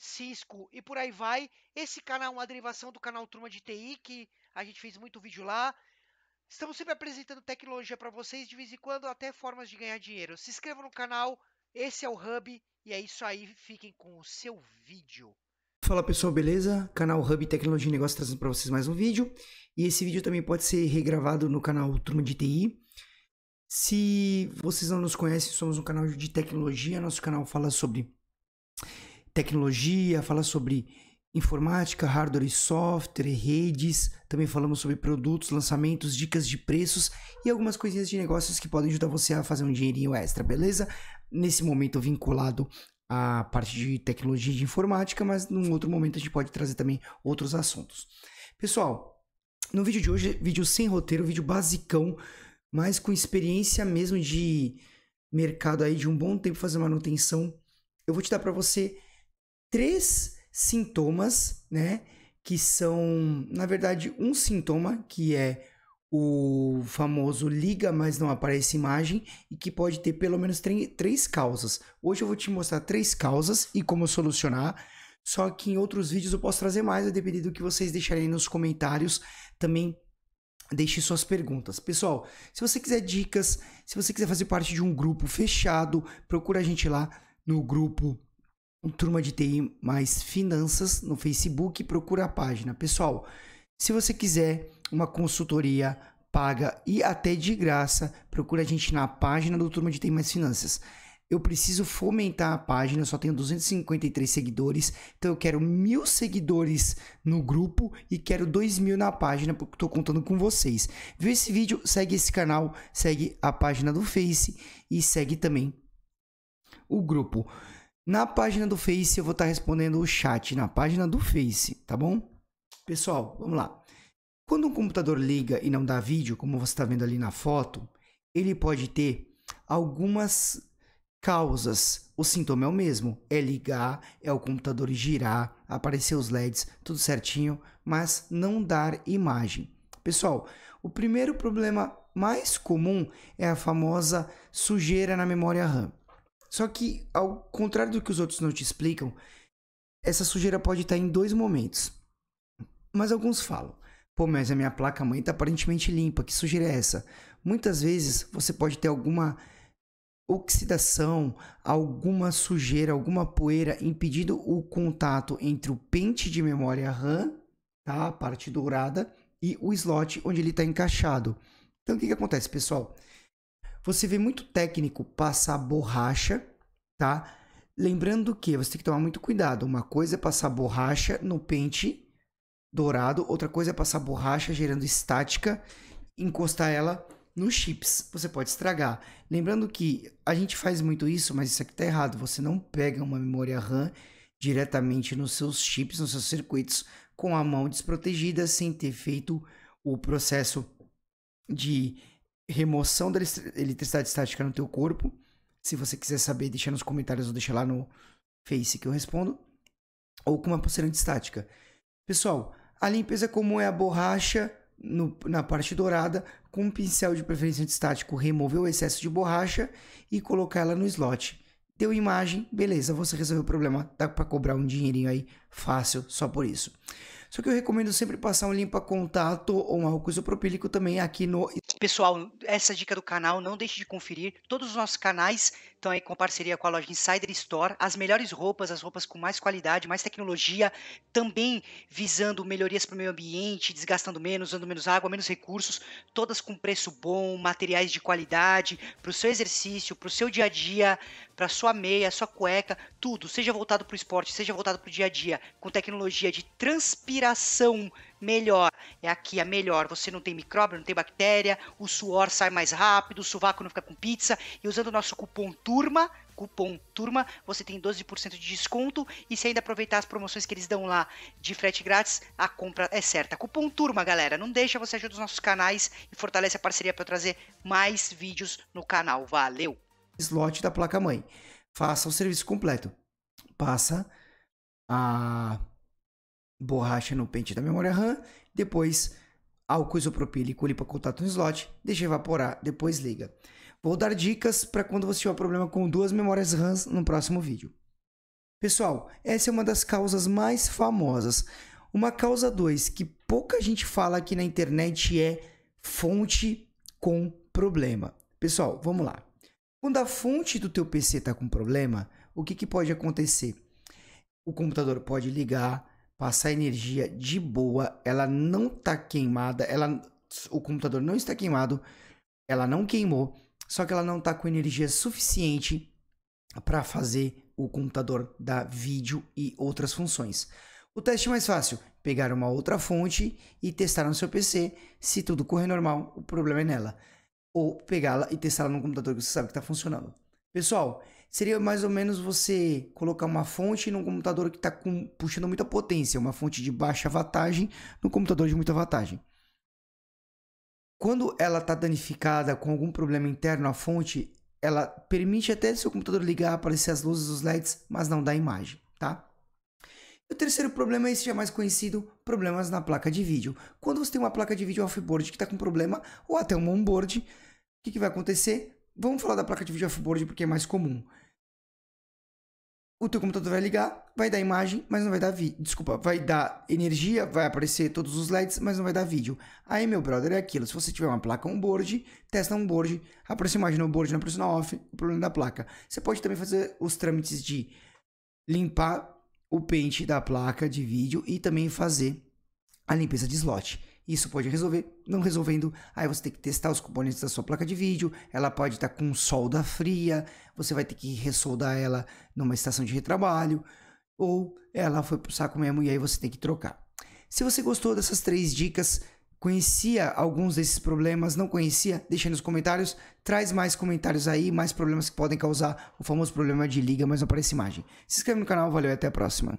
Cisco e por aí vai. Esse canal é uma derivação do canal Turma de TI, que a gente fez muito vídeo lá. Estamos sempre apresentando tecnologia para vocês, de vez em quando até formas de ganhar dinheiro. Se inscreva no canal, esse é o Hub, e é isso aí, fiquem com o seu vídeo. Fala pessoal, beleza? Canal Hub Tecnologia e Negócios trazendo para vocês mais um vídeo. E esse vídeo também pode ser regravado no canal Turma de TI. Se vocês não nos conhecem, somos um canal de tecnologia. Nosso canal fala sobre tecnologia, fala sobre informática, hardware e software, redes, também falamos sobre produtos, lançamentos, dicas de preços e algumas coisinhas de negócios que podem ajudar você a fazer um dinheirinho extra, beleza? Nesse momento vinculado à parte de tecnologia e de informática, mas num outro momento a gente pode trazer também outros assuntos. Pessoal, no vídeo de hoje, vídeo sem roteiro, vídeo basicão, mas com experiência mesmo de mercado aí de um bom tempo fazer manutenção, eu vou te dar para você três sintomas, né? Que são, na verdade, um sintoma que é o famoso liga, mas não aparece imagem, e que pode ter pelo menos três causas. Hoje eu vou te mostrar três causas e como solucionar. Só que em outros vídeos eu posso trazer mais, a depender do que vocês deixarem nos comentários. Também deixe suas perguntas. Pessoal, se você quiser dicas, se você quiser fazer parte de um grupo fechado, procura a gente lá no grupo Turma de TI mais Finanças no Facebook, procura a página. Pessoal, se você quiser uma consultoria paga e até de graça, procura a gente na página do Turma de TI mais Finanças. Eu preciso fomentar a página, só tenho 253 seguidores, então eu quero mil seguidores no grupo e quero dois mil na página, porque estou contando com vocês. Viu esse vídeo? Segue esse canal, segue a página do Face e segue também o grupo. Na página do Face eu vou estar tá respondendo o chat na página do Face, tá bom? Pessoal, vamos lá. Quando um computador liga e não dá vídeo, como você está vendo ali na foto, ele pode ter algumas causas. O sintoma é o mesmo: é ligar, é o computador girar, aparecer os LEDs, tudo certinho, mas não dar imagem. Pessoal, o primeiro problema mais comum é a famosa sujeira na memória RAM. Só que, ao contrário do que os outros não te explicam, essa sujeira pode estar em dois momentos. Mas alguns falam: pô, mas a minha placa-mãe está aparentemente limpa, que sujeira é essa? Muitas vezes você pode ter alguma oxidação, alguma sujeira, alguma poeira impedindo o contato entre o pente de memória RAM, tá? a parte dourada, e o slot onde ele está encaixado. Então o que, que acontece, pessoal? Você vê muito técnico passar borracha, tá? Lembrando que você tem que tomar muito cuidado. Uma coisa é passar borracha no pente dourado, outra coisa é passar borracha gerando estática, encostar ela nos chips. Você pode estragar. Lembrando que a gente faz muito isso, mas isso aqui tá errado. Você não pega uma memória RAM diretamente nos seus chips, nos seus circuitos, com a mão desprotegida, sem ter feito o processo de remoção da eletricidade estática no teu corpo. Se você quiser saber, deixa nos comentários ou deixa lá no Face que eu respondo. Ou com uma pulseira antistática. Pessoal, a limpeza comum é a borracha no, na parte dourada com um pincel de preferência antistático remover o excesso de borracha e colocar ela no slot. Deu imagem, beleza, você resolveu o problema. Dá para cobrar um dinheirinho aí fácil só por isso. Só que eu recomendo sempre passar um limpa-contato ou um álcool isopropílico também aqui no. Pessoal, essa é dica do canal, não deixe de conferir. Todos os nossos canais estão aí com parceria com a loja Insider Store. As melhores roupas, as roupas com mais qualidade, mais tecnologia, também visando melhorias para o meio ambiente, desgastando menos, usando menos água, menos recursos, todas com preço bom, materiais de qualidade, para o seu exercício, para o seu dia a dia, para sua meia, sua cueca, tudo. Seja voltado para o esporte, seja voltado para o dia a dia, com tecnologia de transpiração respiração melhor. É aqui a melhor. Você não tem micróbio, não tem bactéria, o suor sai mais rápido, o sovaco não fica com pizza. E usando o nosso cupom TURMA, cupom TURMA, você tem 12% de desconto. E se ainda aproveitar as promoções que eles dão lá de frete grátis, a compra é certa. Cupom TURMA, galera. Não deixa, você ajuda os nossos canais e fortalece a parceria para trazer mais vídeos no canal. Valeu! Slot da placa-mãe. Faça o serviço completo. Passa a borracha no pente da memória RAM, depois álcool isopropílico e para contato no slot, deixa evaporar, depois liga. Vou dar dicas para quando você tiver problema com duas memórias RAMs no próximo vídeo. Pessoal, essa é uma das causas mais famosas. Uma causa 2 que pouca gente fala aqui na internet é fonte com problema. Pessoal, vamos lá. Quando a fonte do teu PC está com problema, o que, que pode acontecer? O computador pode ligar, passar energia de boa, ela não tá queimada, ela o computador não está queimado, ela não queimou, só que ela não tá com energia suficiente para fazer o computador dar vídeo e outras funções. O teste é mais fácil, pegar uma outra fonte e testar no seu PC, se tudo correr normal, o problema é nela. Ou pegá-la e testá-la no computador que você sabe que está funcionando. Pessoal, seria mais ou menos você colocar uma fonte num computador que está puxando muita potência, uma fonte de baixa wattagem no computador de muita wattagem. Quando ela está danificada com algum problema interno à fonte, ela permite até seu computador ligar, aparecer as luzes, os LEDs, mas não dá imagem, tá? o terceiro problema é esse já é mais conhecido, problemas na placa de vídeo. Quando você tem uma placa de vídeo offboard que está com problema, ou até um onboard, o que, que vai acontecer? Vamos falar da placa de vídeo offboard porque é mais comum. O teu computador vai ligar, vai dar imagem, mas não vai dar vídeo. Desculpa, vai dar energia, vai aparecer todos os LEDs, mas não vai dar vídeo. Aí, meu brother, é aquilo. Se você tiver uma placa onboard, testa onboard, aparece imagem no board, não aparece na off, o problema é da placa. Você pode também fazer os trâmites de limpar o pente da placa de vídeo e também fazer a limpeza de slot. Isso pode resolver, não resolvendo, aí você tem que testar os componentes da sua placa de vídeo, ela pode estar tá com solda fria, você vai ter que ressoldar ela numa estação de retrabalho, ou ela foi pro saco mesmo e aí você tem que trocar. Se você gostou dessas três dicas, conhecia alguns desses problemas, não conhecia, deixa nos comentários, traz mais comentários aí, mais problemas que podem causar o famoso problema de liga, mas não aparece imagem. Se inscreve no canal, valeu e até a próxima.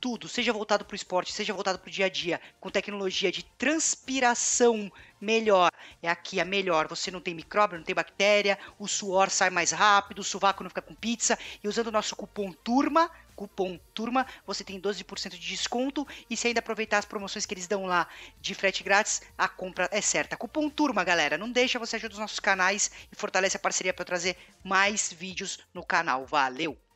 tudo, seja voltado para o esporte, seja voltado para o dia a dia, com tecnologia de transpiração melhor. É aqui a melhor. Você não tem micróbio, não tem bactéria, o suor sai mais rápido, o sovaco não fica com pizza. E usando o nosso cupom TURMA, cupom TURMA, você tem 12% de desconto. E se ainda aproveitar as promoções que eles dão lá de frete grátis, a compra é certa. Cupom TURMA, galera. Não deixa, você ajuda os nossos canais e fortalece a parceria para trazer mais vídeos no canal. Valeu!